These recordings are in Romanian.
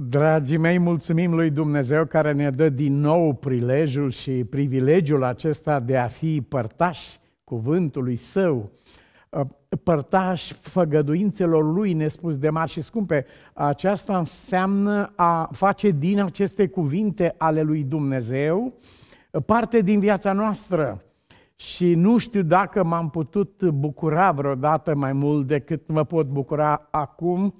Dragii mei, mulțumim lui Dumnezeu care ne dă din nou prilejul și privilegiul acesta de a fi părtași cuvântului său, uh, părtași făgăduințelor lui nespus de mari și scumpe. Aceasta înseamnă a face din aceste cuvinte ale lui Dumnezeu uh, parte din viața noastră. Și nu știu dacă m-am putut bucura vreodată mai mult decât mă pot bucura acum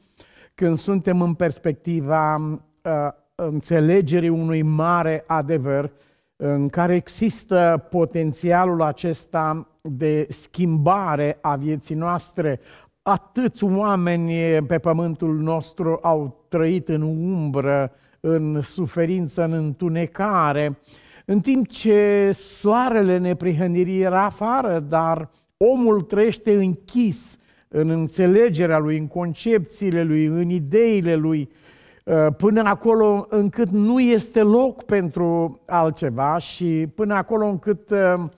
când suntem în perspectiva uh, înțelegerii unui mare adevăr în care există potențialul acesta de schimbare a vieții noastre. Atâți oameni pe pământul nostru au trăit în umbră, în suferință, în întunecare, în timp ce soarele neprihănirii era afară, dar omul trăiește închis în înțelegerea lui, în concepțiile lui, în ideile lui, ă, până acolo încât nu este loc pentru altceva și până acolo încât ă,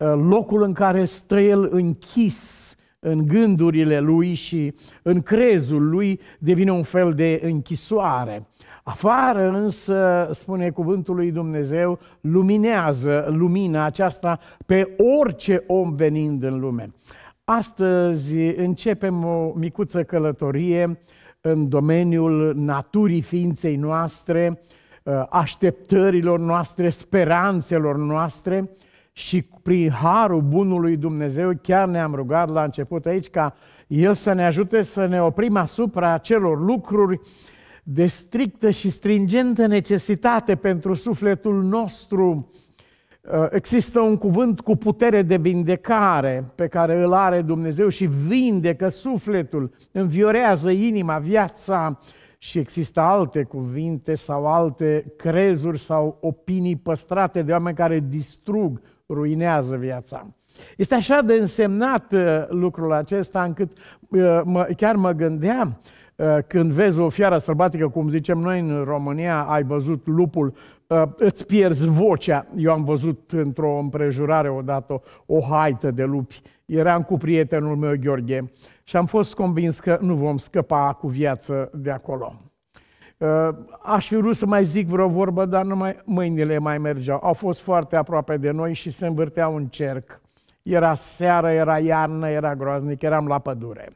ă, locul în care stă el închis în gândurile lui și în crezul lui devine un fel de închisoare. Afară însă, spune cuvântul lui Dumnezeu, luminează lumina aceasta pe orice om venind în lume. Astăzi începem o micuță călătorie în domeniul naturii ființei noastre, uh, așteptărilor noastre, speranțelor noastre și prin harul bunului Dumnezeu chiar ne-am rugat la început aici ca El să ne ajute să ne oprim asupra acelor lucruri de strictă și stringentă necesitate pentru sufletul nostru, Uh, există un cuvânt cu putere de vindecare pe care îl are Dumnezeu și vindecă sufletul, înviorează inima, viața și există alte cuvinte sau alte crezuri sau opinii păstrate de oameni care distrug, ruinează viața. Este așa de însemnat uh, lucrul acesta încât uh, chiar mă gândeam, când vezi o fiară sălbatică, cum zicem noi în România, ai văzut lupul Uh, îți pierzi vocea. Eu am văzut într-o împrejurare odată o haită de lupi. Eram cu prietenul meu, Gheorghe, și am fost convins că nu vom scăpa cu viață de acolo. Uh, aș fi vrut să mai zic vreo vorbă, dar numai mâinile mai mergeau. Au fost foarte aproape de noi și se învârtea un cerc. Era seară, era iarnă, era groaznic, eram la pădure.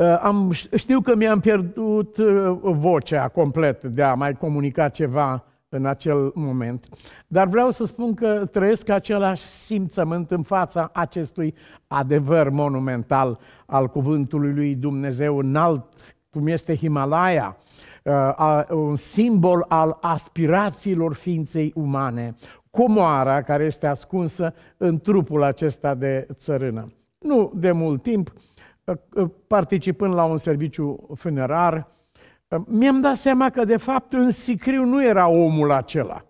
Uh, am, știu că mi-am pierdut uh, vocea complet de a mai comunica ceva în acel moment. Dar vreau să spun că trăiesc același simțământ în fața acestui adevăr monumental al cuvântului lui Dumnezeu înalt, cum este Himalaya, uh, un simbol al aspirațiilor ființei umane, comoara care este ascunsă în trupul acesta de țărână. Nu de mult timp, Uh, participând la un serviciu funerar, uh, mi-am dat seama că, de fapt, în sicriu nu era omul acela,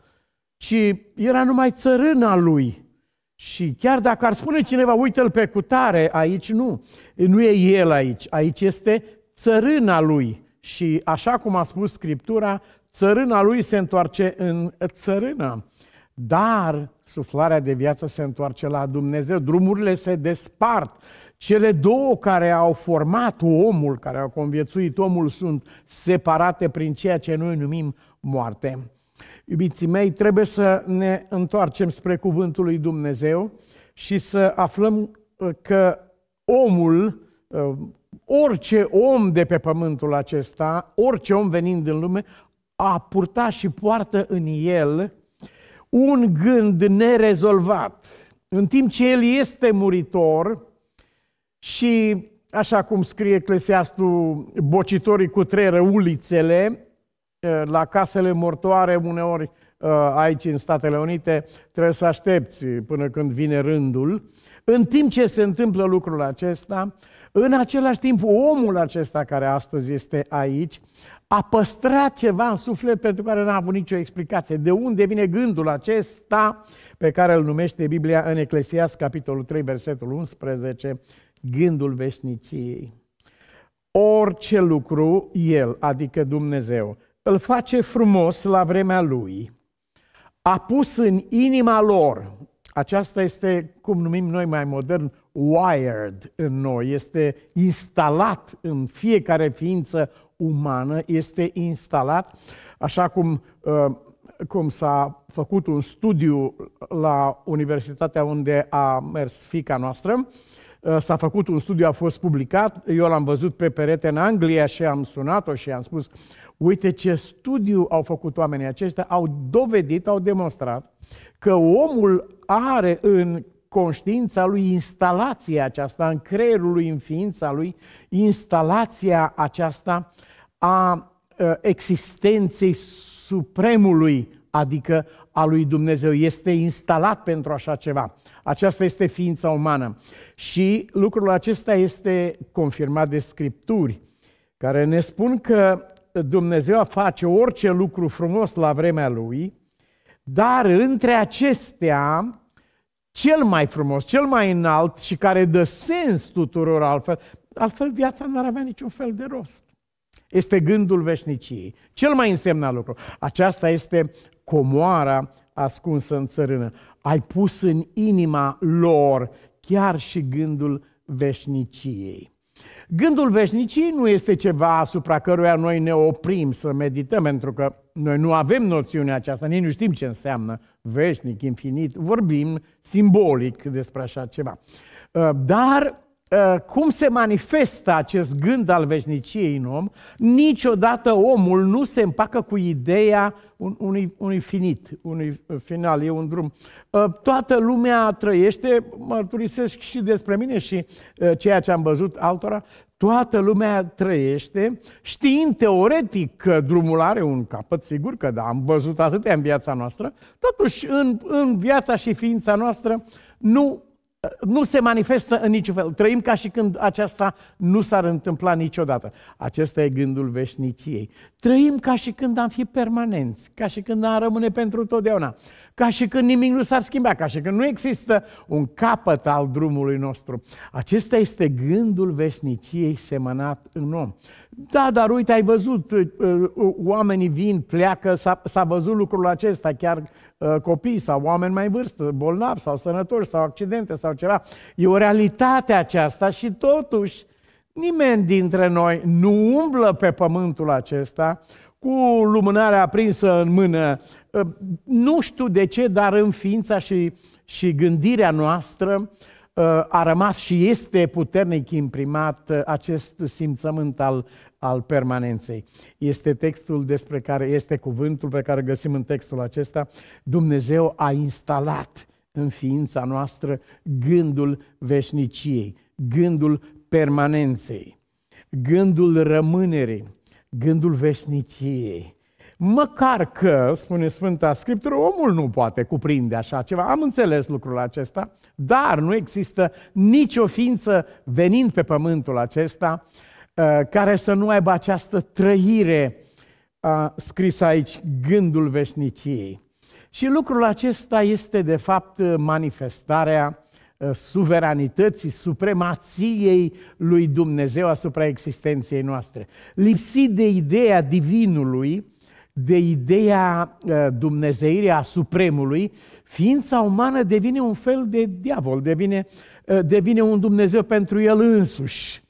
ci era numai țărâna lui. Și chiar dacă ar spune cineva, uite-l pe cutare, aici nu. Nu e el aici, aici este țărâna lui. Și așa cum a spus Scriptura, țărâna lui se întoarce în țărână. Dar suflarea de viață se întoarce la Dumnezeu, drumurile se despart, cele două care au format omul, care au conviețuit omul, sunt separate prin ceea ce noi numim moarte. Iubiții mei, trebuie să ne întoarcem spre Cuvântul lui Dumnezeu și să aflăm uh, că omul, uh, orice om de pe pământul acesta, orice om venind în lume, a purtat și poartă în el un gând nerezolvat. În timp ce el este muritor, și așa cum scrie Eclesiastul, bocitorii cu trei ulițele, ă, la casele mortoare, uneori ă, aici în Statele Unite, trebuie să aștepți până când vine rândul. În timp ce se întâmplă lucrul acesta, în același timp omul acesta care astăzi este aici a păstrat ceva în suflet pentru care n-a avut nicio explicație. De unde vine gândul acesta pe care îl numește Biblia în Eclesiast, capitolul 3, versetul 11, gândul veșniciei. Orice lucru El, adică Dumnezeu, îl face frumos la vremea Lui. A pus în inima lor, aceasta este, cum numim noi mai modern, wired în noi, este instalat în fiecare ființă umană, este instalat, așa cum, uh, cum s-a făcut un studiu la universitatea unde a mers fica noastră, Eh, s-a făcut un studiu, a fost publicat, eu l-am văzut pe perete în Anglia și am sunat-o și am spus, uite ce studiu au făcut oamenii aceștia, au dovedit, au demonstrat că omul are în conștiința lui instalația aceasta, în creierul lui, în ființa lui, instalația aceasta a eh, existenței supremului adică a lui Dumnezeu. Este instalat pentru așa ceva. Aceasta este ființa umană. Și lucrul acesta este confirmat de scripturi, care ne spun că Dumnezeu face orice lucru frumos la vremea lui, dar între acestea, cel mai frumos, cel mai înalt și care dă sens tuturor altfel, altfel viața n-ar avea niciun fel de rost. Este gândul veșniciei, cel mai însemnat lucru. Aceasta este comoara ascunsă în țărână. Ai pus în inima lor chiar și gândul veșniciei. Gândul veșniciei nu este ceva asupra căruia noi ne oprim să medităm, pentru că noi nu avem noțiunea aceasta, nici nu știm ce înseamnă veșnic, infinit, vorbim simbolic despre așa ceva. Ă, dar Eh, cum se manifestă acest gând al veșniciei în om, niciodată omul nu se împacă cu ideea unui, unui finit, unui eh, final, e un drum. Eh, toată lumea trăiește, mărturisesc și despre mine și ceea ce am văzut altora, toată lumea trăiește știind teoretic că drumul are un capăt, sigur că da, am văzut atâtea în viața noastră, totuși în, în viața și ființa noastră nu nu se manifestă în niciun fel. Trăim ca și când aceasta nu s-ar întâmpla niciodată. Acesta e gândul veșniciei. Trăim ca și când am fi permanenți, ca și când am rămâne pentru totdeauna ca și când nimic nu s-ar schimba, ca și când nu există un capăt al drumului nostru. Acesta este gândul veșniciei semănat în om. Da, dar uite, ai văzut, uh, uh, oamenii vin, pleacă, s-a, s-a văzut lucrul acesta, chiar uh, copii sau oameni mai vârstă, bolnavi sau sănători, sau accidente sau ceva. E o realitate aceasta și totuși nimeni dintre noi nu umblă pe pământul acesta cu lumânarea aprinsă în mână Ă, nu știu de ce, dar în ființa și, și gândirea noastră ă, a rămas și este puternic imprimat ă, acest simțământ al, al permanenței. Este textul despre care este cuvântul pe care găsim în textul acesta. Dumnezeu a instalat în ființa noastră gândul veșniciei, gândul permanenței, gândul rămânerii, gândul veșniciei. Măcar că, spune Sfânta Scriptură, omul nu poate cuprinde așa ceva. Am înțeles lucrul acesta, dar nu există nicio ființă venind pe pământul acesta uh, care să nu aibă această trăire uh, scrisă aici, gândul veșniciei. Și lucrul acesta este, de fapt, manifestarea uh, suveranității, supremației lui Dumnezeu asupra existenței noastre. Lipsit de ideea divinului, de ideea uh, dumnezeirii a supremului, ființa umană devine un fel de diavol, devine, uh, devine un Dumnezeu pentru el însuși.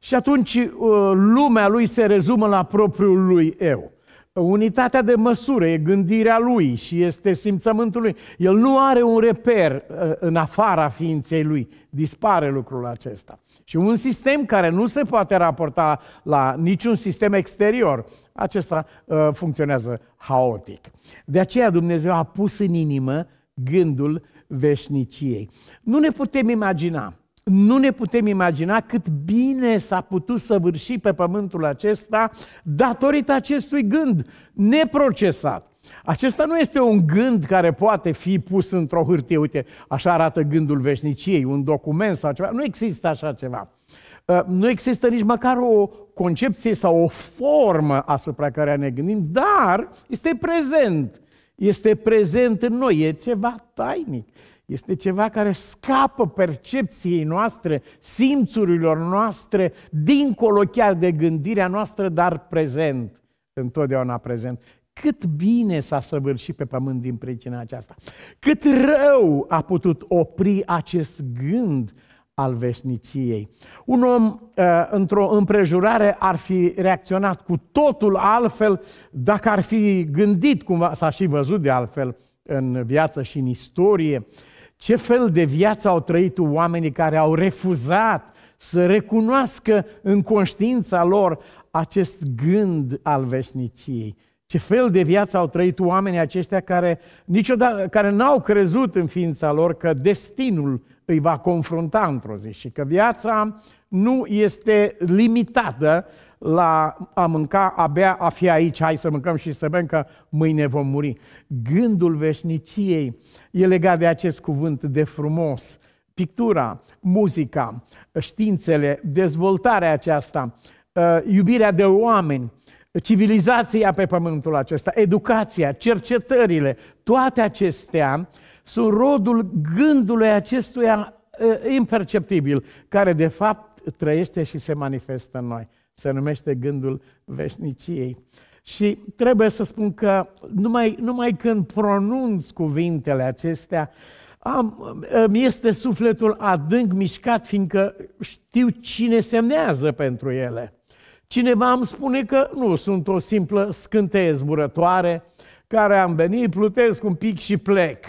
Și atunci uh, lumea lui se rezumă la propriul lui eu. Unitatea de măsură e gândirea lui și este simțământul lui. El nu are un reper în afara ființei lui. Dispare lucrul acesta. Și un sistem care nu se poate raporta la niciun sistem exterior acesta uh, funcționează haotic. De aceea Dumnezeu a pus în inimă gândul veșniciei. Nu ne putem imagina, nu ne putem imagina cât bine s-a putut săvârși pe pământul acesta datorită acestui gând neprocesat. Acesta nu este un gând care poate fi pus într-o hârtie, uite, așa arată gândul veșniciei, un document sau ceva, nu există așa ceva. Ă, nu există nici măcar o concepție sau o formă asupra care ne gândim, dar este prezent. Este prezent în noi, e ceva tainic. Este ceva care scapă percepției noastre, simțurilor noastre, dincolo chiar de gândirea noastră, dar prezent, întotdeauna prezent. Cât bine s-a săvârșit pe pământ din pricina aceasta. Cât rău a putut opri acest gând al veșniciei. Un om uh, într-o împrejurare ar fi reacționat cu totul altfel dacă ar fi gândit, cum s-a și văzut de altfel în viață și în istorie, ce fel de viață au trăit oamenii care au refuzat să recunoască în conștiința lor acest gând al veșniciei. Ce fel de viață au trăit oamenii aceștia care, niciodată, care n-au crezut în ființa lor că destinul îi va confrunta într-o zi și că viața nu este limitată la a mânca abia a fi aici, hai să mâncăm și să bem că mâine vom muri. Gândul veșniciei e legat de acest cuvânt de frumos, pictura, muzica, științele, dezvoltarea aceasta, uh, iubirea de oameni, civilizația pe pământul acesta, educația, cercetările, toate acestea sunt rodul gândului acestuia imperceptibil, care de fapt trăiește și se manifestă în noi. Se numește gândul veșniciei. Și trebuie să spun că numai, numai când pronunț cuvintele acestea, am, este sufletul adânc mișcat, fiindcă știu cine semnează pentru ele. Cineva îmi spune că nu sunt o simplă scânteie zburătoare, care am venit, plutesc un pic și plec.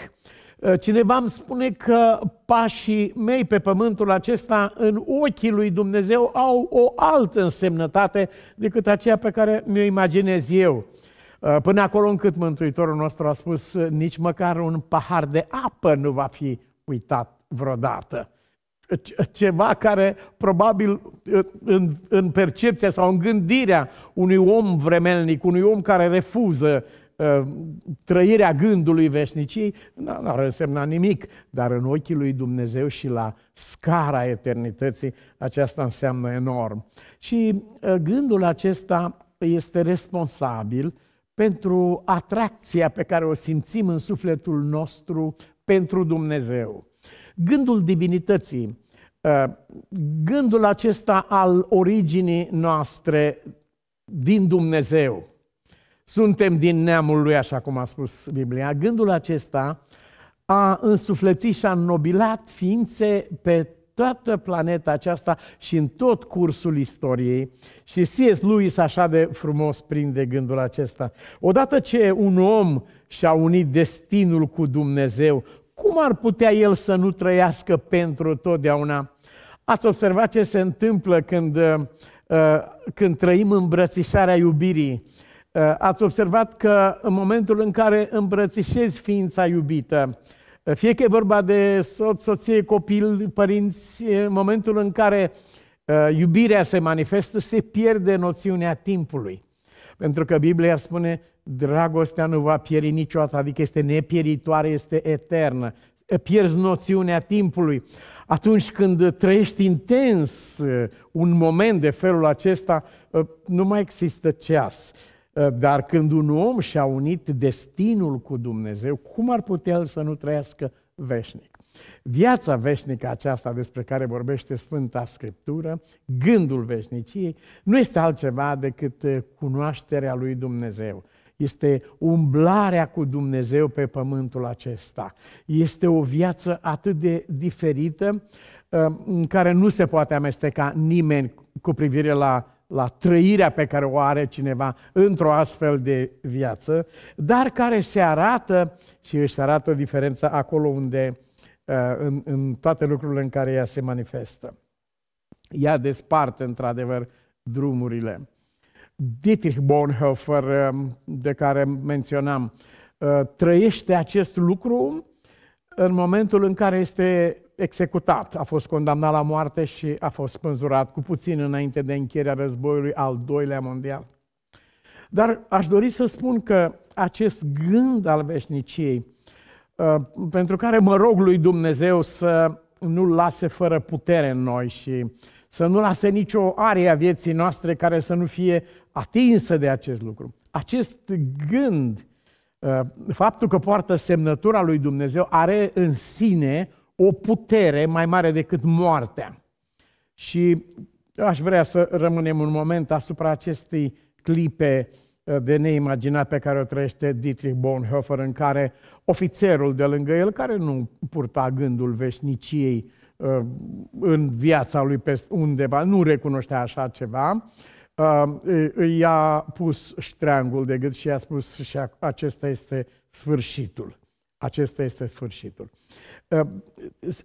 Eh, cineva îmi spune că pașii mei pe pământul acesta în ochii lui Dumnezeu au o altă însemnătate decât aceea pe care mi-o imaginez eu. Eh, până acolo încât Mântuitorul nostru a spus, nici măcar un pahar de apă nu va fi uitat vreodată. Eh, ceva care probabil în, în percepția sau în gândirea unui om vremelnic, unui om care refuză Uh, trăirea gândului veșniciei nu ar însemna nimic, dar în ochii lui Dumnezeu și la scara eternității aceasta înseamnă enorm. Și uh, gândul acesta este responsabil pentru atracția pe care o simțim în sufletul nostru pentru Dumnezeu. Gândul divinității, uh, gândul acesta al originii noastre din Dumnezeu. Suntem din neamul lui, așa cum a spus Biblia. Gândul acesta a însuflețit și a nobilat ființe pe toată planeta aceasta și în tot cursul istoriei. Și C.S. Lewis așa de frumos prinde gândul acesta. Odată ce un om și-a unit destinul cu Dumnezeu, cum ar putea el să nu trăiască pentru totdeauna? Ați observat ce se întâmplă când, uh, când trăim îmbrățișarea iubirii Eh, ați observat că în momentul în care îmbrățișezi ființa iubită, eh, fie că e vorba de soț, soție, copil, părinți, eh, în momentul în care iubirea se manifestă, se pierde noțiunea timpului. Pentru că Biblia spune, dragostea nu va pieri niciodată, adică este nepieritoare, este eternă. Pierzi noțiunea timpului. Atunci când trăiești intens un moment de felul acesta, nu mai există ceas. Eh, dar când un om și-a unit destinul cu Dumnezeu, cum ar putea el să nu trăiască veșnic? Viața veșnică aceasta despre care vorbește Sfânta Scriptură, gândul veșniciei, nu este altceva decât eh, cunoașterea lui Dumnezeu. Este umblarea cu Dumnezeu pe pământul acesta. Este o viață atât de diferită eh, în care nu se poate amesteca nimeni cu privire la la trăirea pe care o are cineva într-o astfel de viață, dar care se arată și își arată diferența acolo unde, uh, în, în toate lucrurile în care ea se manifestă. Ea desparte, într-adevăr, drumurile. Dietrich Bonhoeffer, um, de care menționam, uh, trăiește acest lucru în momentul în care este executat, a fost condamnat la moarte și a fost spânzurat cu puțin înainte de încheierea războiului al doilea mondial. Dar aș dori să spun că acest gând al veșniciei, uh, pentru care mă rog lui Dumnezeu să nu-l lase fără putere în noi și să nu lase nicio arie a vieții noastre care să nu fie atinsă de acest lucru. Acest gând Eh, faptul că poartă semnătura lui Dumnezeu are în sine o putere mai mare decât moartea. Și aș vrea să rămânem un moment asupra acestei clipe eh, de neimaginat pe care o trăiește Dietrich Bonhoeffer, în care ofițerul de lângă el, care nu purta gândul veșniciei eh, în viața lui undeva, nu recunoștea așa ceva, Um, îi a pus ștreangul de gât și i-a spus și acesta este sfârșitul. Acesta este sfârșitul. Um,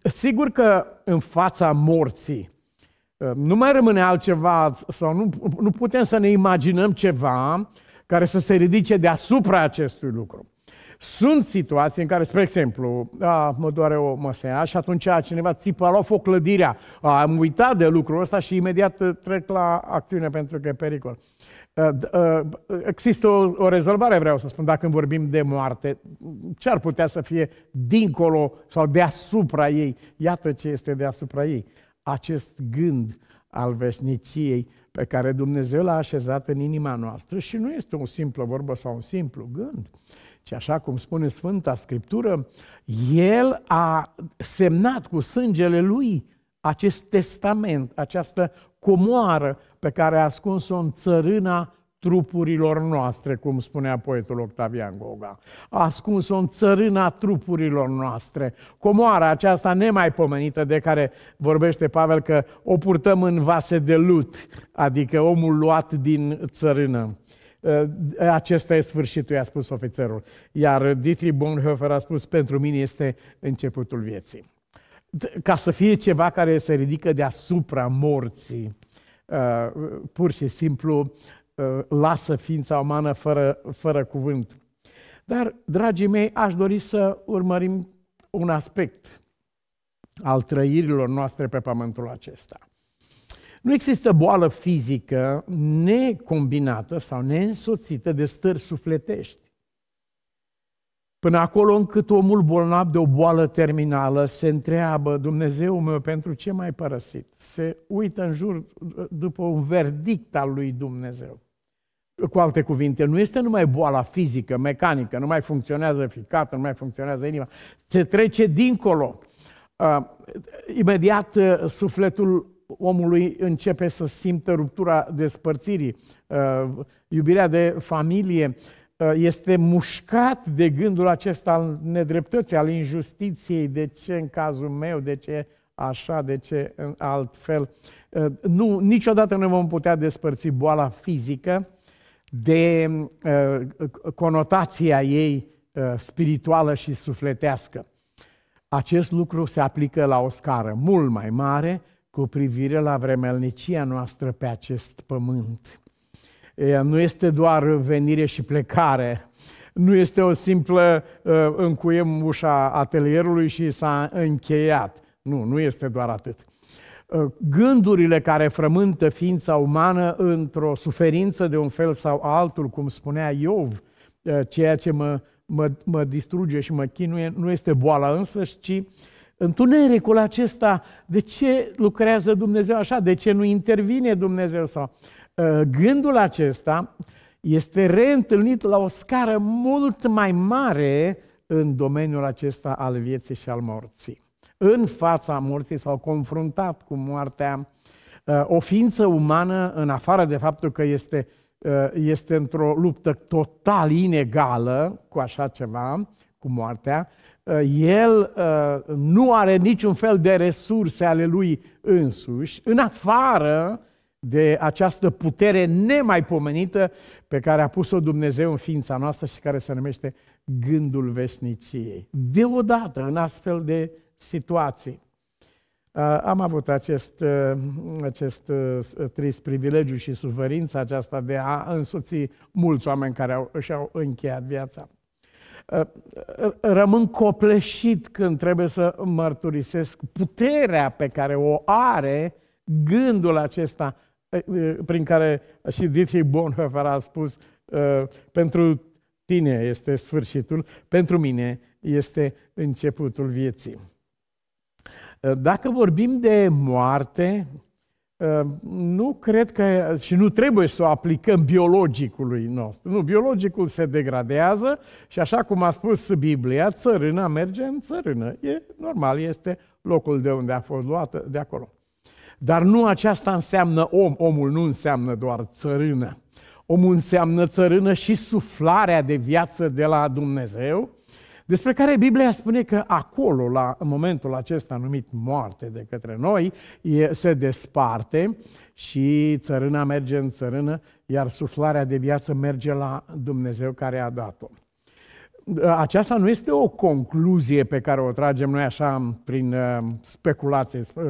sigur că în fața morții um, nu mai rămâne altceva sau nu, nu putem să ne imaginăm ceva care să se ridice deasupra acestui lucru. Sunt situații în care, spre exemplu, a, mă doare o măsea și atunci cineva țipă, a luat foc clădirea, a, am uitat de lucrul ăsta și imediat uh, trec la acțiune pentru că e pericol. Uh, uh, există o, o rezolvare, vreau să spun, dacă vorbim de moarte, ce ar putea să fie dincolo sau deasupra ei? Iată ce este deasupra ei. Acest gând al veșniciei pe care Dumnezeu l-a așezat în inima noastră și nu este o simplă vorbă sau un simplu gând. Și așa cum spune Sfânta Scriptură, el a semnat cu sângele lui acest testament, această comoară pe care a ascuns-o în țărâna trupurilor noastre, cum spunea poetul Octavian Goga. A ascuns-o în țărâna trupurilor noastre. Comoara aceasta nemaipomenită de care vorbește Pavel că o purtăm în vase de lut, adică omul luat din țărână. Uh, acesta e sfârșitul, i-a spus ofițerul. Iar Dietrich Bonhoeffer a spus, pentru mine este începutul vieții. Ca să fie ceva care se ridică deasupra morții, uh, pur și simplu uh, lasă ființa umană fără, fără cuvânt. Dar, dragii mei, aș dori să urmărim un aspect al trăirilor noastre pe pământul acesta. Nu există boală fizică necombinată sau neînsoțită de stări sufletești. Până acolo încât omul bolnav de o boală terminală se întreabă, Dumnezeu meu, pentru ce m-ai părăsit? Se uită în jur după un verdict al lui Dumnezeu. Cu alte cuvinte, nu este numai boala fizică, mecanică, nu mai funcționează ficatul, nu mai funcționează inima, se trece dincolo. Uh, imediat uh, sufletul omului începe să simtă ruptura despărțirii. Uh, iubirea de familie uh, este mușcat de gândul acesta al nedreptății, al injustiției, de ce în cazul meu, de ce așa, de ce în altfel. Uh, nu, niciodată nu vom putea despărți boala fizică de conotația ei spirituală și sufletească. Acest lucru se aplică la o scară mult mai mare, cu privire la vremelnicia noastră pe acest pământ. Nu este doar venire și plecare, nu este o simplă încuiem ușa atelierului și s-a încheiat. Nu, nu este doar atât. Gândurile care frământă ființa umană într-o suferință de un fel sau altul, cum spunea Iov, ceea ce mă, mă, mă distruge și mă chinuie, nu este boala însă, ci uh, întunericul acesta, de ce lucrează Dumnezeu așa, de ce nu intervine Dumnezeu sau... Ă, gândul acesta este reîntâlnit la o scară mult mai mare în domeniul acesta al vieții și al morții. În fața morții s-au confruntat cu moartea ă, o ființă umană, în afară de faptul că este, ă, este într-o luptă total inegală cu așa ceva, cu moartea, Uh, el uh, nu are niciun fel de resurse ale lui însuși, în afară de această putere nemaipomenită pe care a pus-o Dumnezeu în ființa noastră și care se numește gândul veșniciei. Deodată, în astfel de situații. Uh, am avut acest, acest trist privilegiu și suferința aceasta de a însoți mulți oameni care au, și-au încheiat viața. Ă, ă, rămân copleșit când trebuie să mărturisesc puterea pe care o are gândul acesta ă, prin care și Dietrich Bonhoeffer a spus pentru tine este sfârșitul, pentru mine este începutul vieții. Dacă vorbim de moarte, Ehm, nu cred că și nu trebuie să o aplicăm biologicului nostru. Nu, biologicul se degradează și așa cum a spus Biblia, țărâna merge în țărână. E normal, este locul de unde a fost luată, de acolo. Dar nu aceasta înseamnă om. Omul nu înseamnă doar țărână. Omul înseamnă țărână și suflarea de viață de la Dumnezeu, despre care Biblia spune că acolo, la, în momentul acesta numit moarte de către noi, e, se desparte și țărâna merge în țărână, iar suflarea de viață merge la Dumnezeu care a dat-o. Aceasta nu este o concluzie pe care o tragem noi așa prin uh, speculație, uh,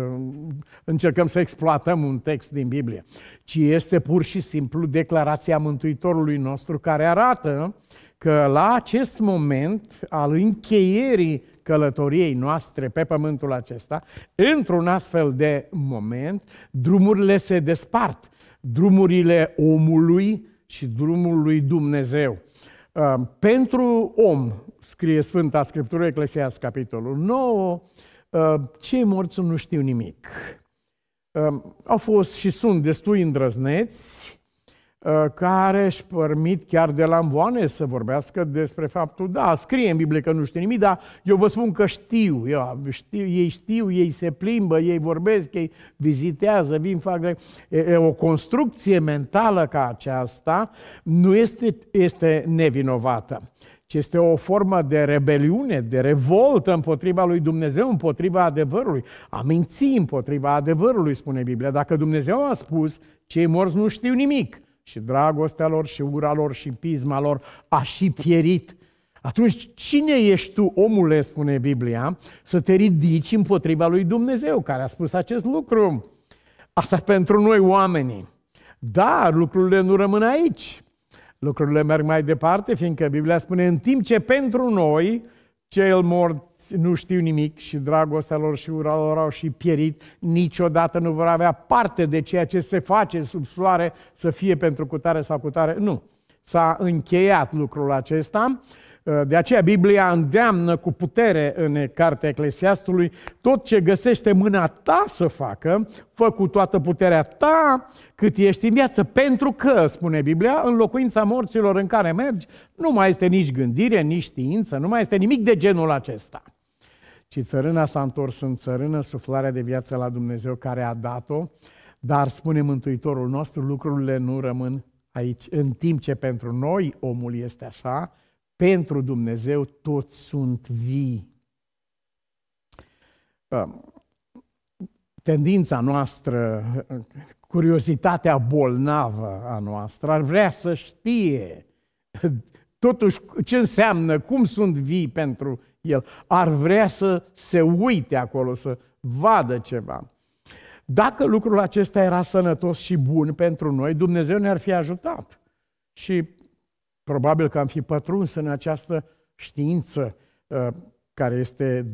încercăm să exploatăm un text din Biblie, ci este pur și simplu declarația Mântuitorului nostru care arată că la acest moment al încheierii călătoriei noastre pe pământul acesta, într-un astfel de moment, drumurile se despart, drumurile omului și drumul lui Dumnezeu. Uh, pentru om, scrie Sfânta Scriptură, Eclesias, capitolul 9, uh, cei morți nu știu nimic. Uh, au fost și sunt destui îndrăzneți Uh, care își permit chiar de la învoane să vorbească despre faptul, da, scrie în Biblie că nu știu nimic, dar eu vă spun că știu, eu, știu ei știu, ei se plimbă, ei vorbesc, ei vizitează, vin, fac... De... E, e, o construcție mentală ca aceasta nu este, este nevinovată ci este o formă de rebeliune, de revoltă împotriva lui Dumnezeu, împotriva adevărului. A minți împotriva adevărului, spune Biblia. Dacă Dumnezeu a spus, cei morți nu știu nimic și dragostea lor și ura lor și pisma lor a și pierit. Atunci, cine ești tu, omule, spune Biblia, să te ridici împotriva lui Dumnezeu care a spus acest lucru? Asta pentru noi oamenii. Dar lucrurile nu rămân aici. Lucrurile merg mai departe, fiindcă Biblia spune, în timp ce pentru noi, cel mort nu știu nimic și dragostea lor și ura lor au și pierit, niciodată nu vor avea parte de ceea ce se face sub soare să fie pentru cutare sau cutare. Nu. S-a încheiat lucrul acesta. De aceea Biblia îndeamnă cu putere în cartea Eclesiastului tot ce găsește mâna ta să facă, fă cu toată puterea ta cât ești în viață, pentru că, spune Biblia, în locuința morților în care mergi, nu mai este nici gândire, nici știință, nu mai este nimic de genul acesta ci țărâna s-a întors în țărână, suflarea de viață la Dumnezeu care a dat-o, dar spune Mântuitorul nostru, lucrurile nu rămân aici. În timp ce pentru noi omul este așa, pentru Dumnezeu toți sunt vii. Um, tendința noastră, curiozitatea bolnavă a noastră ar vrea să știe totuși ce înseamnă, cum sunt vii pentru el. Ar vrea să se uite acolo, să vadă ceva. Dacă lucrul acesta era sănătos și bun pentru noi, Dumnezeu ne-ar fi ajutat. Și probabil că am fi pătruns în această știință uh, care este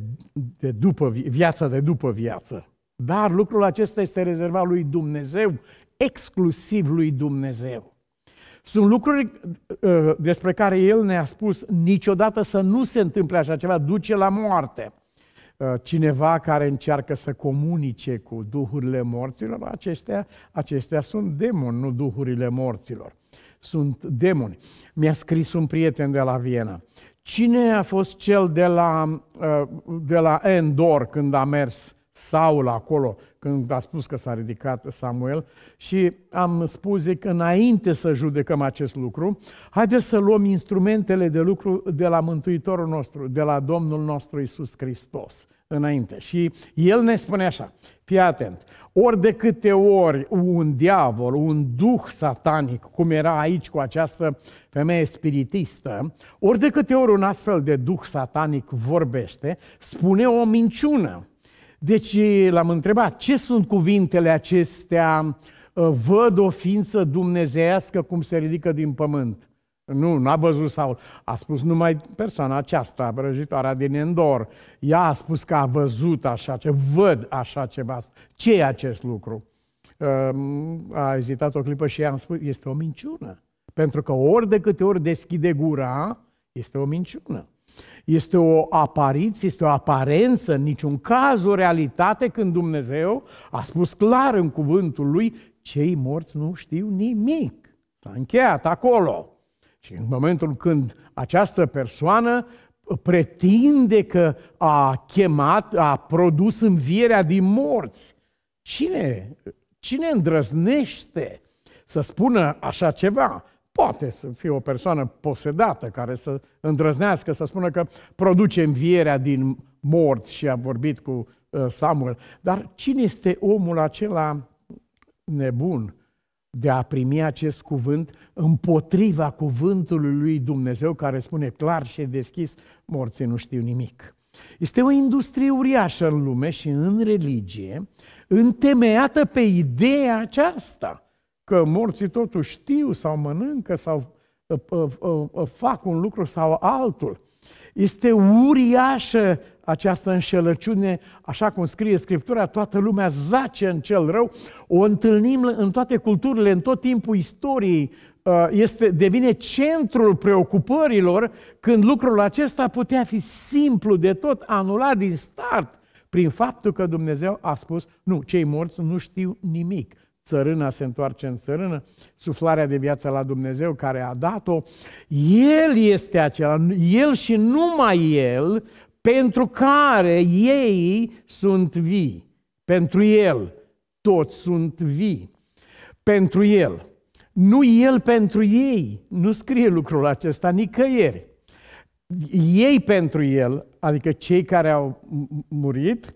de după, viața de după viață. Dar lucrul acesta este rezervat lui Dumnezeu, exclusiv lui Dumnezeu. Sunt lucruri uh, uh, despre care el ne-a spus niciodată să nu se întâmple așa ceva, duce la moarte. Uh, cineva care încearcă să comunice cu duhurile morților, acestea, acestea sunt demoni, nu duhurile morților. Sunt demoni. Mi-a scris un prieten de la Viena. Cine a fost cel de la, de la Endor când a mers Saul acolo când a spus că s-a ridicat Samuel și am spus că înainte să judecăm acest lucru, haideți să luăm instrumentele de lucru de la Mântuitorul nostru, de la Domnul nostru Isus Hristos, înainte. Și el ne spune așa, fii atent, ori de câte ori un diavol, un duh satanic, cum era aici cu această femeie spiritistă, ori de câte ori un astfel de duh satanic vorbește, spune o minciună deci l-am întrebat, ce sunt cuvintele acestea? Ă, văd o ființă dumnezească cum se ridică din pământ. Nu, n-a văzut Saul. A spus numai persoana aceasta, vrăjitoarea din Endor. Ea a spus că a văzut așa ceva, văd așa ceva. ce e acest lucru? Ă, a ezitat o clipă și i-am spus, este o minciună. Pentru că ori de câte ori deschide gura, este o minciună. Este o apariție, este o aparență, în niciun caz o realitate când Dumnezeu a spus clar în cuvântul lui, cei morți nu știu nimic. S-a încheiat acolo. Și în momentul când această persoană pretinde că a chemat, a produs învierea din morți, cine, cine îndrăznește să spună așa ceva? Poate să fie o persoană posedată care să îndrăznească, să spună că produce învierea din morți și a vorbit cu uh, Samuel. Dar cine este omul acela nebun de a primi acest cuvânt împotriva cuvântului lui Dumnezeu care spune clar și deschis, morții nu știu nimic. Este o industrie uriașă în lume și în religie, întemeiată pe ideea aceasta – că morții totuși știu sau mănâncă sau uh, uh, uh, fac un lucru sau altul. Este uriașă această înșelăciune, așa cum scrie Scriptura, toată lumea zace în cel rău, o întâlnim în toate culturile, în tot timpul istoriei, este, devine centrul preocupărilor când lucrul acesta putea fi simplu de tot, anulat din start, prin faptul că Dumnezeu a spus, nu, cei morți nu știu nimic, țărâna se întoarce în țărână, suflarea de viață la Dumnezeu care a dat-o. El este acela, el și numai el, pentru care ei sunt vii. Pentru el, toți sunt vii. Pentru el. Nu el pentru ei, nu scrie lucrul acesta nicăieri. Ei pentru el, adică cei care au murit,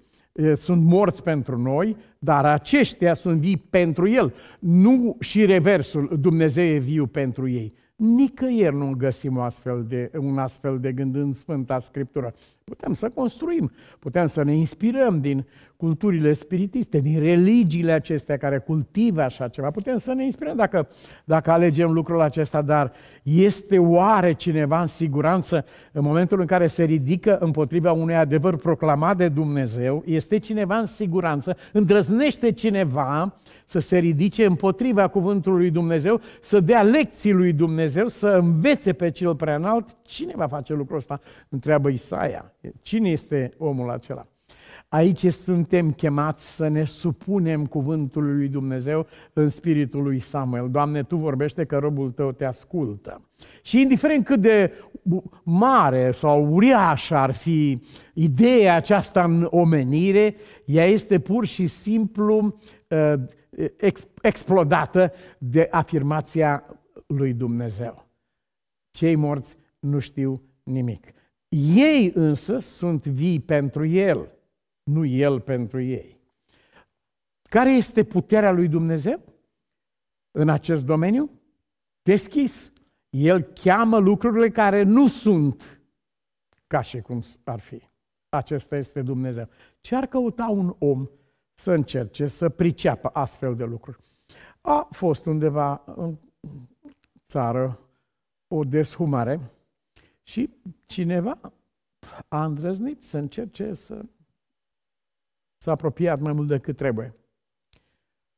sunt morți pentru noi, dar aceștia sunt vii pentru El. Nu și reversul, Dumnezeu e viu pentru ei. Nicăieri nu găsim astfel de, un astfel de gând în Sfânta Scriptură. Putem să construim, putem să ne inspirăm din culturile spiritiste, din religiile acestea care cultivă așa ceva. Putem să ne inspirăm dacă, dacă alegem lucrul acesta, dar este oare cineva în siguranță în momentul în care se ridică împotriva unui adevăr proclamat de Dumnezeu? Este cineva în siguranță? Îndrăznește cineva să se ridice împotriva cuvântului lui Dumnezeu, să dea lecții lui Dumnezeu, să învețe pe cel preanalt? Cine va face lucrul ăsta? Întreabă Isaia. Cine este omul acela? Aici suntem chemați să ne supunem cuvântului lui Dumnezeu în spiritul lui Samuel. Doamne, Tu vorbește că robul Tău te ascultă. Și indiferent cât de mare sau uriașă ar fi ideea aceasta în omenire, ea este pur și simplu ă, explodată de afirmația lui Dumnezeu. Cei morți nu știu nimic. Ei însă sunt vii pentru El – nu El pentru ei. Care este puterea lui Dumnezeu în acest domeniu? Deschis. El cheamă lucrurile care nu sunt ca și cum ar fi. Acesta este Dumnezeu. Ce ar căuta un om să încerce să priceapă astfel de lucruri? A fost undeva în țară o deshumare și cineva a îndrăznit să încerce să s-a apropiat mai mult decât trebuie.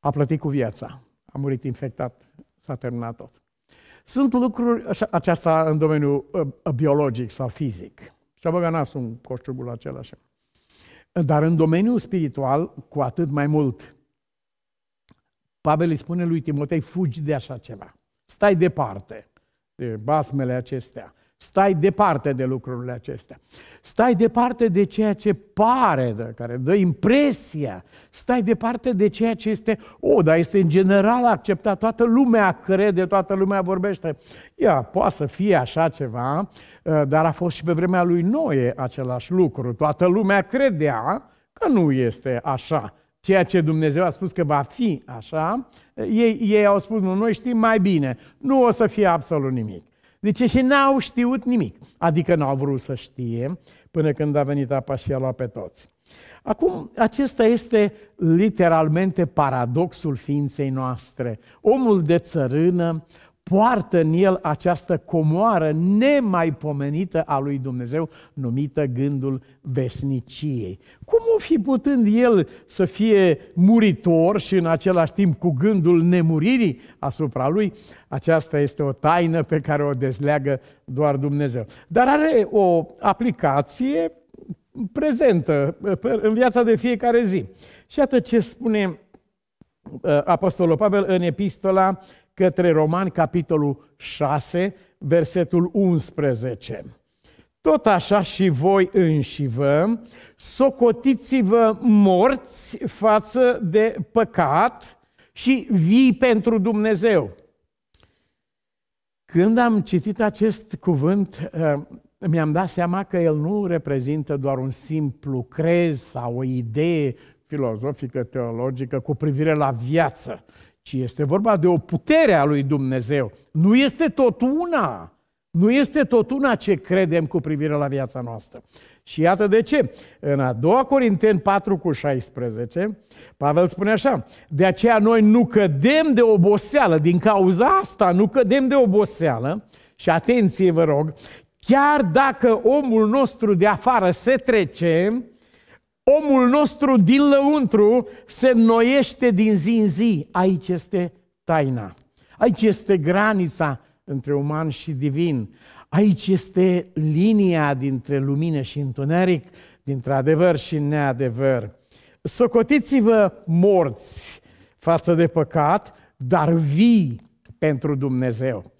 A plătit cu viața. A murit infectat. S-a terminat tot. Sunt lucruri, așa aceasta în domeniul uh, biologic sau fizic. Și-a băgat nasul în coșciugul acela așa. Dar în domeniul spiritual, cu atât mai mult. Pavel îi spune lui Timotei, fugi de așa ceva. Stai departe de basmele acestea. Stai departe de lucrurile acestea. Stai departe de ceea ce pare, de care dă impresia. Stai departe de ceea ce este, o, oh, dar este în general acceptat. Toată lumea crede, toată lumea vorbește. Ia, poate să fie așa ceva, ă, dar a fost și pe vremea lui Noe același lucru. Toată lumea credea că nu este așa. Ceea ce Dumnezeu a spus că va fi așa, ei, ei au spus, nu, noi știm mai bine, nu o să fie absolut nimic. Zice, și deci, n-au știut nimic. Adică n-au vrut să știe până când a venit apa și a luat pe toți. Acum, acesta este literalmente paradoxul ființei noastre. Omul de țărână, poartă în el această comoară nemaipomenită a lui Dumnezeu, numită gândul veșniciei. Cum o fi putând el să fie muritor și în același timp cu gândul nemuririi asupra lui? Aceasta este o taină pe care o dezleagă doar Dumnezeu. Dar are o aplicație prezentă uh, în viața de fiecare zi. Și iată ce spune uh, Apostolul Pavel în epistola către Romani, capitolul 6, versetul 11. Tot așa și voi înși vă, socotiți-vă morți față de păcat și vii pentru Dumnezeu. Când am citit acest cuvânt, eh, mi-am dat seama că el nu reprezintă doar un simplu crez sau o idee filozofică, teologică cu privire la viață, ci este vorba de o putere a lui Dumnezeu. Nu este tot una. Nu este tot una ce credem cu privire la viața noastră. Și iată de ce. În a doua Corinteni 4 cu 16, Pavel spune așa, de aceea noi nu cădem de oboseală, din cauza asta nu cădem de oboseală, și atenție vă rog, chiar dacă omul nostru de afară se trece, omul nostru din lăuntru se noiește din zi în zi. Aici este taina. Aici este granița între uman și divin. Aici este linia dintre lumină și întuneric, dintre adevăr și neadevăr. Socotiți-vă morți față de păcat, dar vii pentru Dumnezeu.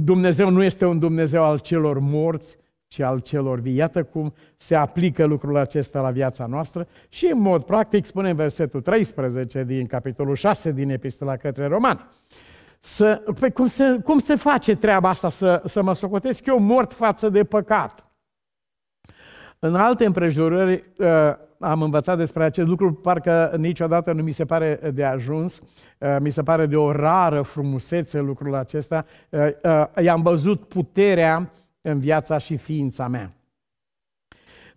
Dumnezeu nu este un Dumnezeu al celor morți, ci al celor vii. Iată cum se aplică lucrul acesta la viața noastră și în mod practic spune în versetul 13 din capitolul 6 din Epistola către Romani. Să, pe cum, se, cum se face treaba asta să, să mă socotesc eu mort față de păcat? În alte împrejurări uh, am învățat despre acest lucru, parcă niciodată nu mi se pare de ajuns, uh, mi se pare de o rară frumusețe lucrul acesta. Uh, i-am văzut puterea în viața și ființa mea.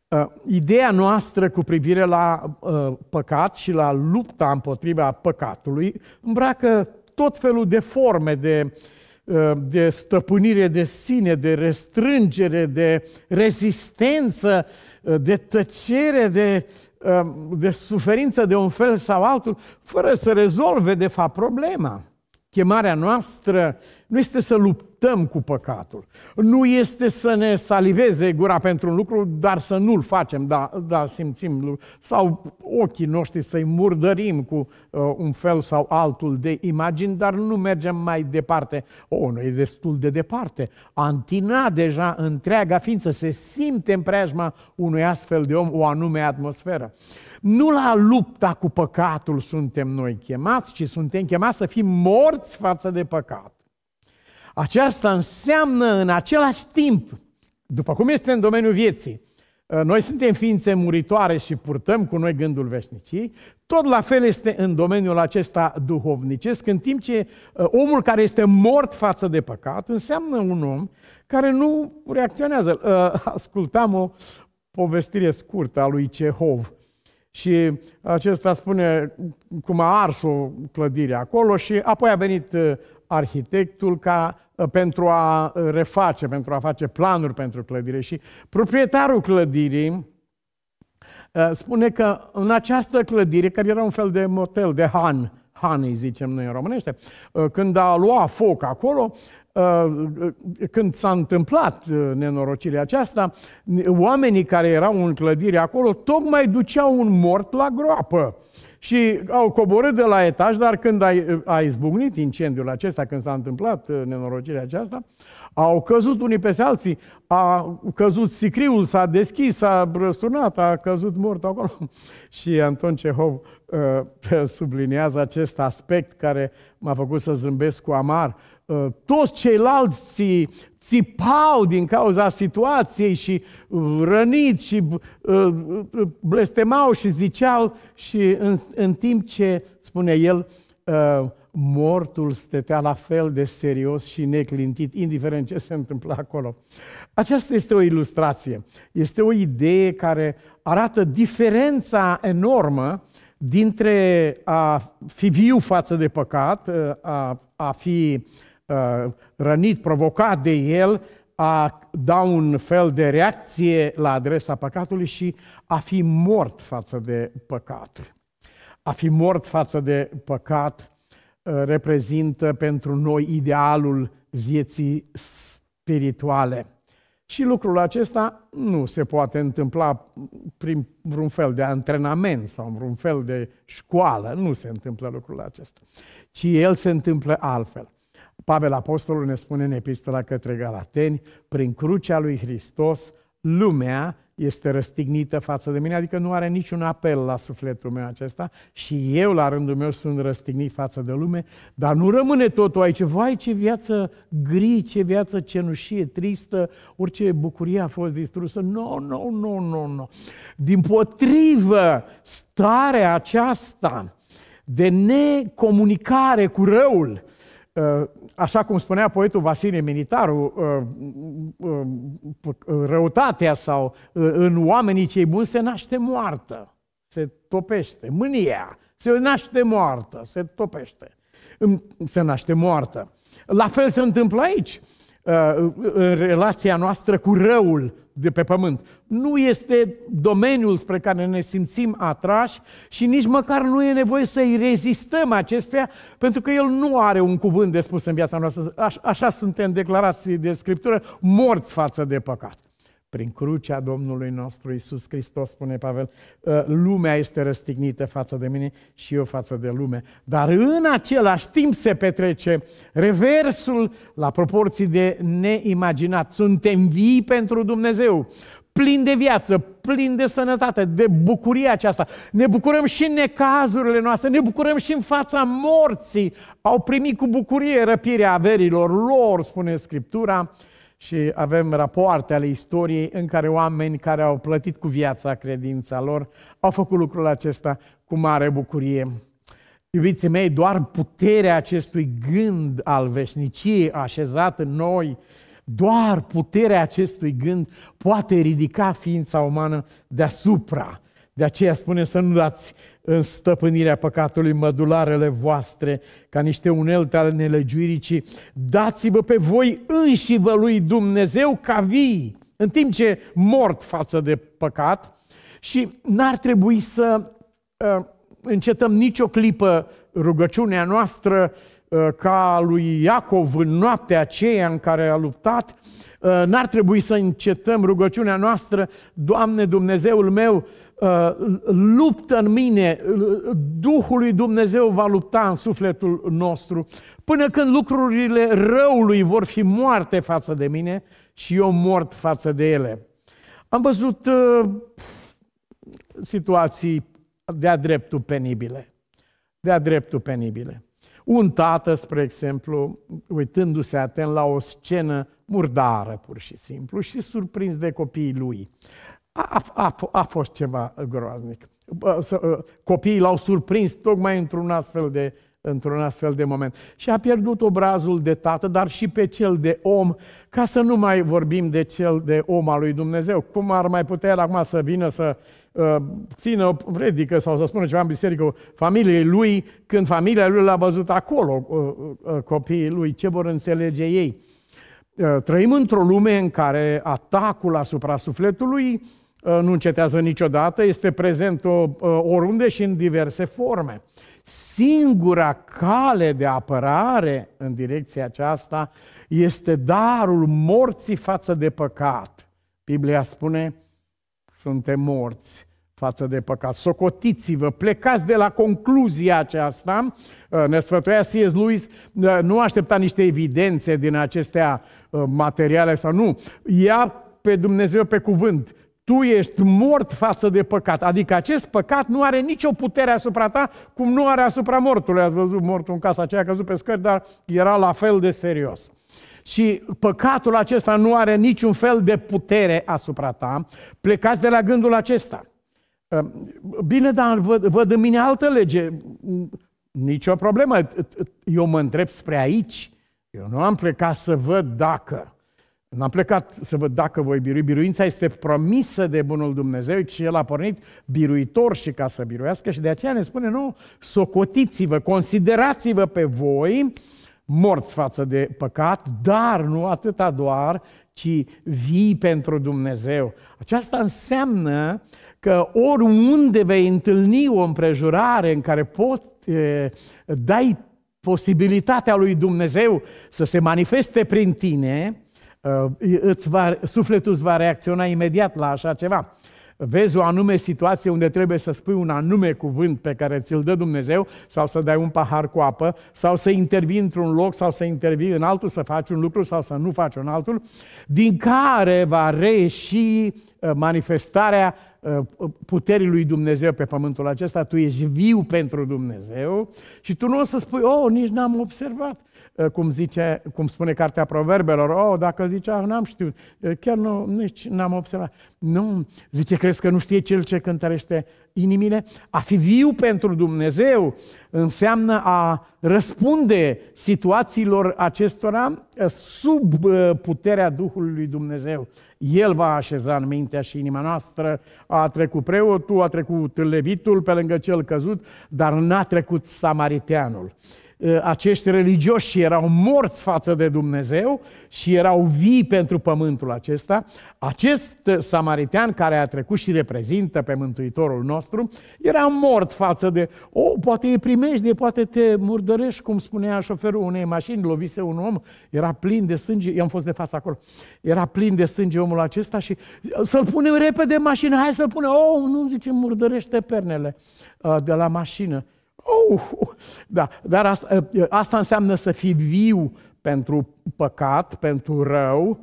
Uh, ideea noastră cu privire la uh, păcat și la lupta împotriva păcatului îmbracă tot felul de forme de, uh, de stăpânire de sine, de restrângere, de rezistență, de tăcere, de, de suferință de un fel sau altul, fără să rezolve, de fapt, problema. Chemarea noastră nu este să luptăm cu păcatul, nu este să ne saliveze gura pentru un lucru, dar să nu-l facem, dar da simțim, sau ochii noștri să-i murdărim cu uh, un fel sau altul de imagini, dar nu mergem mai departe. O, oh, nu e destul de departe. Antina deja întreaga ființă, se simte în preajma unui astfel de om o anume atmosferă. Nu la lupta cu păcatul suntem noi chemați, ci suntem chemați să fim morți față de păcat aceasta înseamnă în același timp, după cum este în domeniul vieții, uh, noi suntem ființe muritoare și purtăm cu noi gândul veșnicii, tot la fel este în domeniul acesta duhovnicesc, în timp ce uh, omul care este mort față de păcat înseamnă un om care nu reacționează. Uh, ascultam o povestire scurtă a lui Cehov și acesta spune cum a ars o clădire acolo și apoi a venit arhitectul ca Uh, pentru a uh, reface, pentru a face planuri pentru clădire. Și proprietarul clădirii uh, spune că în această clădire, care era un fel de motel, de han, han îi zicem noi în românește, când a luat foc acolo, când s-a întâmplat nenorocirea aceasta, oamenii care erau în clădire acolo tocmai duceau un mort la groapă. Și au coborât de la etaj, dar când a, a izbucnit incendiul acesta, când s-a întâmplat uh, nenorocirea aceasta, au căzut unii peste alții, a căzut sicriul, s-a deschis, s-a răsturnat, a căzut mort acolo. și Anton Cehov uh, subliniază acest aspect care m-a făcut să zâmbesc cu amar, Uh, toți ceilalți țipau din cauza situației și uh, răniți și uh, blestemau și ziceau și în, în timp ce, spune el, mortul stătea la fel de serios și neclintit, indiferent ce se întâmpla acolo. Aceasta este o ilustrație, este o idee care arată diferența enormă dintre a fi viu față de păcat, a, a fi Uh, rănit, provocat de el, a da un fel de reacție la adresa păcatului și a fi mort față de păcat. A fi mort față de păcat uh, reprezintă pentru noi idealul vieții spirituale. Și lucrul acesta nu se poate întâmpla prin vreun fel de antrenament sau vreun fel de școală. Nu se întâmplă lucrul acesta. Ci el se întâmplă altfel. Pavel Apostolul ne spune în epistola către Galateni, prin crucea lui Hristos, lumea este răstignită față de mine, adică nu are niciun apel la sufletul meu acesta și eu la rândul meu sunt răstignit față de lume, dar nu rămâne totul aici. Vai, ce viață gri, ce viață cenușie, tristă, orice bucurie a fost distrusă. Nu, no, nu, no, nu, no, nu, nu. Din potrivă, starea aceasta de necomunicare cu răul, Uh, așa cum spunea poetul Vasile Militaru, uh, uh, răutatea sau în oamenii cei buni se naște moartă, se topește, mânia se naște moartă, se topește, se naște moartă. La fel se întâmplă aici. Uh, în relația noastră cu răul de pe pământ. Nu este domeniul spre care ne simțim atrași și nici măcar nu e nevoie să-i rezistăm acestea, pentru că el nu are un cuvânt de spus în viața noastră. Așa suntem declarații de Scriptură, morți față de păcat prin crucea Domnului nostru Isus Hristos, spune Pavel, ă, lumea este răstignită față de mine și eu față de lume. Dar în același timp se petrece reversul la proporții de neimaginat. Suntem vii pentru Dumnezeu, plin de viață, plin de sănătate, de bucurie aceasta. Ne bucurăm și în necazurile noastre, ne bucurăm și în fața morții. Au primit cu bucurie răpirea averilor lor, spune Scriptura și avem rapoarte ale istoriei în care oameni care au plătit cu viața credința lor au făcut lucrul acesta cu mare bucurie. Iubiții mei, doar puterea acestui gând al veșniciei așezat în noi, doar puterea acestui gând poate ridica ființa umană deasupra. De aceea spune să nu dați în stăpânirea păcatului mădularele voastre ca niște unelte ale nelegiuirii, ci dați-vă pe voi înși vă lui Dumnezeu ca vii, în timp ce mort față de păcat și n-ar trebui să uh, încetăm nicio clipă rugăciunea noastră uh, ca lui Iacov în noaptea aceea în care a luptat, uh, n-ar trebui să încetăm rugăciunea noastră, Doamne Dumnezeul meu, uh, Uh, luptă în mine, Duhul lui Dumnezeu va lupta în sufletul nostru, până când lucrurile răului vor fi moarte față de mine și eu mort față de ele. Am văzut uh, situații de-a dreptul penibile. De-a dreptul penibile. Un tată, spre exemplu, uitându-se atent la o scenă murdară, pur și simplu, și surprins de copiii lui a, a, a fost ceva groaznic. Ă, copiii l-au surprins tocmai într-un astfel de într-un astfel de moment. Și a pierdut obrazul de tată, dar și pe cel de om, ca să nu mai vorbim de cel de om al lui Dumnezeu. Cum ar mai putea el acum să vină să uh, țină o predică sau să spună ceva în biserică familiei lui, când familia lui l-a văzut acolo, uh, uh, copiii lui, ce vor înțelege ei? Trăim într-o lume în care atacul asupra sufletului Uh, nu încetează niciodată, este prezent uh, uh, oriunde și în diverse forme. Singura cale de apărare în direcția aceasta este darul morții față de păcat. Biblia spune, suntem morți față de păcat. Socotiți-vă, plecați de la concluzia aceasta. Ne sfătuia C.S. Lewis, nu aștepta niște evidențe din acestea materiale sau nu. Ia pe Dumnezeu pe cuvânt tu ești mort față de păcat. Adică acest păcat nu are nicio putere asupra ta, cum nu are asupra mortului. Ați văzut mortul în casa aceea, a căzut pe scări, dar era la fel de serios. Și păcatul acesta nu are niciun fel de putere asupra ta. Plecați de la gândul acesta. Ehm, bine, dar văd, văd în mine altă lege. Nicio problemă. Eu mă întreb spre aici. Eu nu am plecat să văd dacă. N-am plecat să văd dacă voi birui. Biruința este promisă de Bunul Dumnezeu și El a pornit biruitor și ca să biruiască și de aceea ne spune, nu, socotiți-vă, considerați-vă pe voi morți față de păcat, dar nu atâta doar, ci vii pentru Dumnezeu. Aceasta înseamnă că oriunde vei întâlni o împrejurare în care pot e, dai posibilitatea lui Dumnezeu să se manifeste prin tine, Uh, îți va, sufletul îți va reacționa imediat la așa ceva. Vezi o anume situație unde trebuie să spui un anume cuvânt pe care ți-l dă Dumnezeu sau să dai un pahar cu apă sau să intervii într-un loc sau să intervii în altul, să faci un lucru sau să nu faci un altul, din care va reieși uh, manifestarea uh, puterii lui Dumnezeu pe pământul acesta. Tu ești viu pentru Dumnezeu și tu nu o să spui, oh, nici n-am observat. Eh, cum, zice, cum spune cartea proverbelor, oh, dacă zicea, ah, n-am știut, eh, chiar nu, nici n-am observat. Nu, zice, crezi că nu știe cel ce cântărește inimile? A fi viu pentru Dumnezeu înseamnă a răspunde situațiilor acestora eh, sub puterea Duhului Dumnezeu. El va așeza în mintea și inima noastră, a trecut preotul, a trecut levitul pe lângă cel căzut, dar n-a trecut samariteanul. Ă, acești religioși erau morți față de Dumnezeu și erau vii pentru pământul acesta, acest ă, samaritean care a trecut și reprezintă pe Mântuitorul nostru, era mort față de, o, oh, poate îi primești, poate te murdărești, cum spunea șoferul unei mașini, lovise un om, era plin de sânge, eu am fost de față acolo, era plin de sânge omul acesta și ă, să-l punem repede în mașină, hai să-l punem, oh, nu, zice, murdărește pernele de la mașină. Oh, da, dar asta, ă, asta înseamnă să fii viu pentru păcat, pentru rău,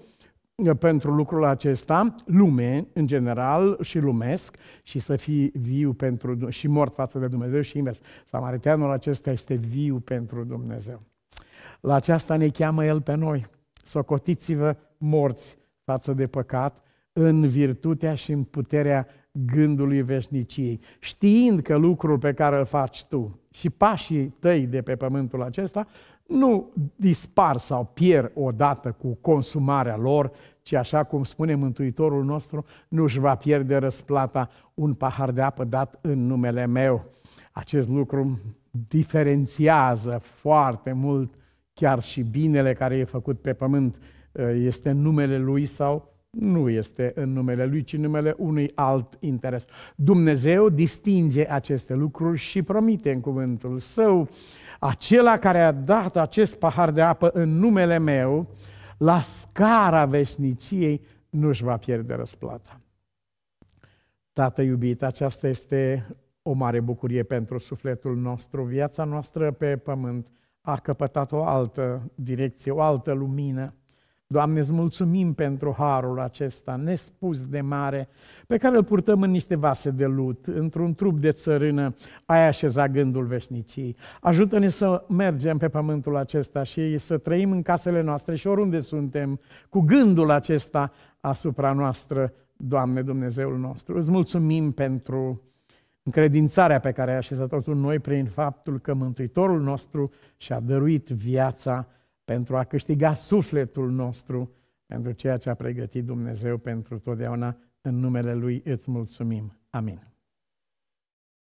ă, pentru lucrul acesta, lume în general și lumesc și să fii viu pentru și mort față de Dumnezeu și invers. Samariteanul acesta este viu pentru Dumnezeu. La aceasta ne cheamă El pe noi. Socotiți-vă morți față de păcat în virtutea și în puterea gândului veșniciei, știind că lucrul pe care îl faci tu și pașii tăi de pe pământul acesta nu dispar sau pierd odată cu consumarea lor, ci așa cum spune Mântuitorul nostru, nu își va pierde răsplata un pahar de apă dat în numele meu. Acest lucru diferențiază foarte mult chiar și binele care e făcut pe pământ este numele lui sau nu este în numele Lui, ci în numele unui alt interes. Dumnezeu distinge aceste lucruri și promite în cuvântul Său, acela care a dat acest pahar de apă în numele meu, la scara veșniciei nu-și va pierde răsplata. Tată iubit, aceasta este o mare bucurie pentru sufletul nostru. Viața noastră pe pământ a căpătat o altă direcție, o altă lumină. Doamne, îți mulțumim pentru harul acesta nespus de mare, pe care îl purtăm în niște vase de lut, într-un trup de țărână, ai așeza gândul veșnicii. Ajută-ne să mergem pe pământul acesta și să trăim în casele noastre și oriunde suntem, cu gândul acesta asupra noastră, Doamne Dumnezeul nostru. Îți mulțumim pentru încredințarea pe care ai așezat-o tu noi prin faptul că Mântuitorul nostru și-a dăruit viața pentru a câștiga sufletul nostru pentru ceea ce a pregătit Dumnezeu pentru totdeauna. În numele Lui îți mulțumim. Amin.